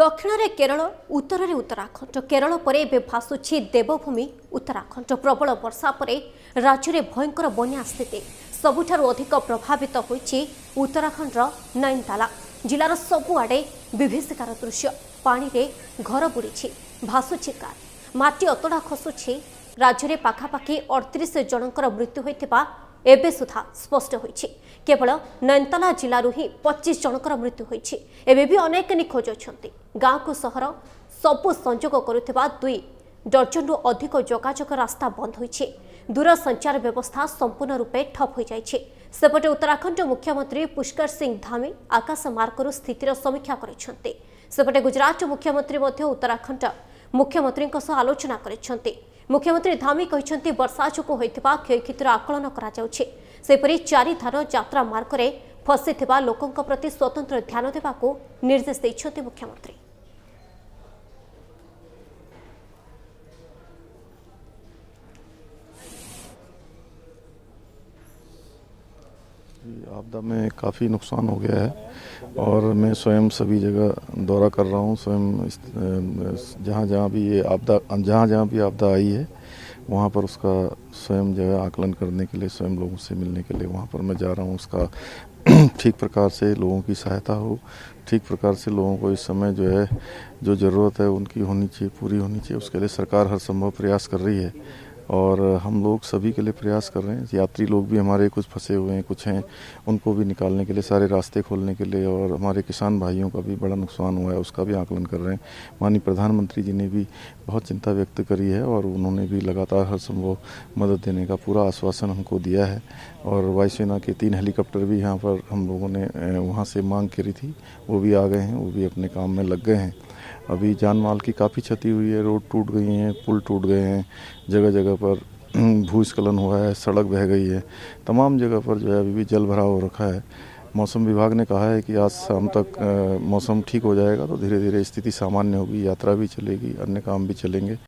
ଦକ୍ଷିଣରେ କେରଳ ଉତ୍ତରରେ ଉତ୍ତରାଖଣ୍ଡ କେରଳ ପରେ ଏବେ ଭାସୁଛି ଦେବଭୂମି ଉତ୍ତରାଖଣ୍ଡ ପ୍ରବଳ ବର୍ଷା ପରେ ରାଜ୍ୟରେ ଭୟଙ୍କର ବନ୍ୟା ସ୍ଥିତି ସବୁଠାରୁ ଅଧିକ ପ୍ରଭାବିତ ହୋଇଛି ଉତ୍ତରାଖଣ୍ଡର ନୈନତାଲା ଜିଲ୍ଲାର ସବୁଆଡ଼େ ବିଭୀଷିକାର ଦୃଶ୍ୟ ପାଣିରେ ଘର ବୁଡ଼ିଛି ଭାସୁଛି କାର ମାଟି ଅତଡ଼ା ଖସୁଛି ରାଜ୍ୟରେ ପାଖାପାଖି ଅଠତିରିଶ ଜଣଙ୍କର ମୃତ୍ୟୁ ହୋଇଥିବା ଏବେ ସୁଦ୍ଧା ସ୍ପଷ୍ଟ ହୋଇଛି କେବଳ ନୈନ୍ତଲା ଜିଲ୍ଲାରୁ ହିଁ ପଚିଶ ଜଣଙ୍କର ମୃତ୍ୟୁ ହୋଇଛି ଏବେ ବି ଅନେକ ନିଖୋଜ ଅଛନ୍ତି ଗାଁକୁ ସହର ସବୁ ସଂଯୋଗ କରୁଥିବା ଦୁଇ ଡର୍ଜନରୁ ଅଧିକ ଯୋଗାଯୋଗ ରାସ୍ତା ବନ୍ଦ ହୋଇଛି ଦୂରସଞ୍ଚାର ବ୍ୟବସ୍ଥା ସମ୍ପୂର୍ଣ୍ଣ ରୂପେ ଠପ୍ ହୋଇଯାଇଛି ସେପଟେ ଉତ୍ତରାଖଣ୍ଡ ମୁଖ୍ୟମନ୍ତ୍ରୀ ପୁଷ୍କର ସିଂ ଧାମୀ ଆକାଶମାର୍ଗରୁ ସ୍ଥିତିର ସମୀକ୍ଷା କରିଛନ୍ତି ସେପଟେ ଗୁଜରାଟ ମୁଖ୍ୟମନ୍ତ୍ରୀ ମଧ୍ୟ ଉତ୍ତରାଖଣ୍ଡ ମୁଖ୍ୟମନ୍ତ୍ରୀଙ୍କ ସହ ଆଲୋଚନା କରିଛନ୍ତି ମୁଖ୍ୟମନ୍ତ୍ରୀ ଧାମୀ କହିଛନ୍ତି ବର୍ଷା ଯୋଗୁଁ ହୋଇଥିବା କ୍ଷୟକ୍ଷତିର ଆକଳନ କରାଯାଉଛି ସେହିପରି ଚାରିଧାର ଯାତ୍ରା ମାର୍ଗରେ ଫସିଥିବା ଲୋକଙ୍କ ପ୍ରତି ସ୍ୱତନ୍ତ୍ର ଧ୍ୟାନ ଦେବାକୁ ନିର୍ଦ୍ଦେଶ ଦେଇଛନ୍ତି ମୁଖ୍ୟମନ୍ତ୍ରୀ आपदा में काफ़ी नुकसान हो गया है और मैं स्वयं सभी जगह दौरा कर रहा हूँ स्वयं जहाँ जहाँ भी ये आपदा जहाँ जहाँ भी आपदा आई है वहाँ पर उसका स्वयं जो है आकलन करने के लिए स्वयं लोगों से मिलने के लिए वहाँ पर मैं जा रहा हूँ उसका ठीक प्रकार से लोगों की सहायता हो ठीक प्रकार से लोगों को इस समय जो है जो ज़रूरत है उनकी होनी चाहिए पूरी होनी चाहिए उसके लिए सरकार हर संभव प्रयास कर रही है और हम लोग सभी के लिए प्रयास कर रहे हैं यात्री लोग भी हमारे कुछ फंसे हुए हैं कुछ हैं उनको भी निकालने के लिए सारे रास्ते खोलने के लिए और हमारे किसान भाइयों का भी बड़ा नुकसान हुआ है उसका भी आकलन कर रहे हैं माननीय प्रधानमंत्री जी ने भी बहुत चिंता व्यक्त करी है और उन्होंने भी लगातार हर संभव मदद देने का पूरा आश्वासन हमको दिया है और वायुसेना के तीन हेलीकॉप्टर भी यहाँ पर हम लोगों ने वहाँ से मांग करी थी वो भी आ गए हैं वो भी अपने काम में लग गए हैं अभी जान माल की काफ़ी क्षति हुई है रोड टूट गई हैं पुल टूट गए हैं जगह जगह पर भूस्खलन हुआ है सड़क बह गई है तमाम जगह पर जो है अभी भी जल भराव हो रखा है मौसम विभाग ने कहा है कि आज शाम तक मौसम ठीक हो जाएगा तो धीरे धीरे स्थिति सामान्य होगी यात्रा भी चलेगी अन्य काम भी चलेंगे